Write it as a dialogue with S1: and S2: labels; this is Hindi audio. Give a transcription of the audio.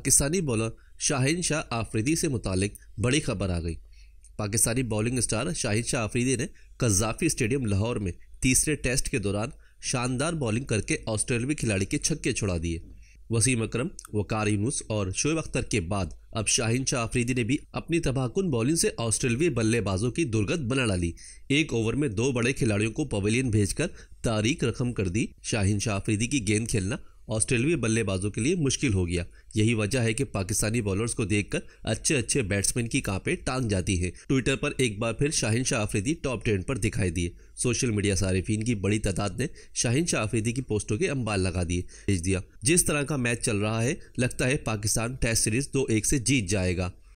S1: पाकिस्तानी बॉलर शाहिन शाह आफरीदी से मुतलिक बड़ी खबर आ गई पाकिस्तानी बॉलिंग स्टार शाहिन शाह आफरीदी ने कज़ाफी स्टेडियम लाहौर में तीसरे टेस्ट के दौरान शानदार बॉलिंग करके ऑस्ट्रेलवी खिलाड़ी के छक्के छुड़ा दिए वसीम अकरम वकार यूनुस और शोएब अख्तर के बाद अब शाहिन शाह आफरीदी ने भी अपनी तबाहकुन बॉलिंग से ऑस्ट्रेलवी बल्लेबाजों की दुर्गत बना डाली एक ओवर में दो बड़े खिलाड़ियों को पवेलियन भेजकर तारीख रकम कर दी शाहिन शाह आफरीदी की गेंद खेलना ऑस्ट्रेलवी बल्लेबाजों के लिए मुश्किल हो गया यही वजह है कि पाकिस्तानी बॉलर्स को देखकर अच्छे अच्छे बैट्समैन की कांपे टांग जाती है ट्विटर पर एक बार फिर शाहिन शाह आफरीदी टॉप ट्रेंड पर दिखाई दिए सोशल मीडिया सार्फिन की बड़ी तादाद ने शाहिन शाह आफरीदी की पोस्टों के अंबाल लगा दिए भेज दिया जिस तरह का मैच चल रहा है लगता है पाकिस्तान टेस्ट सीरीज दो एक से जीत जाएगा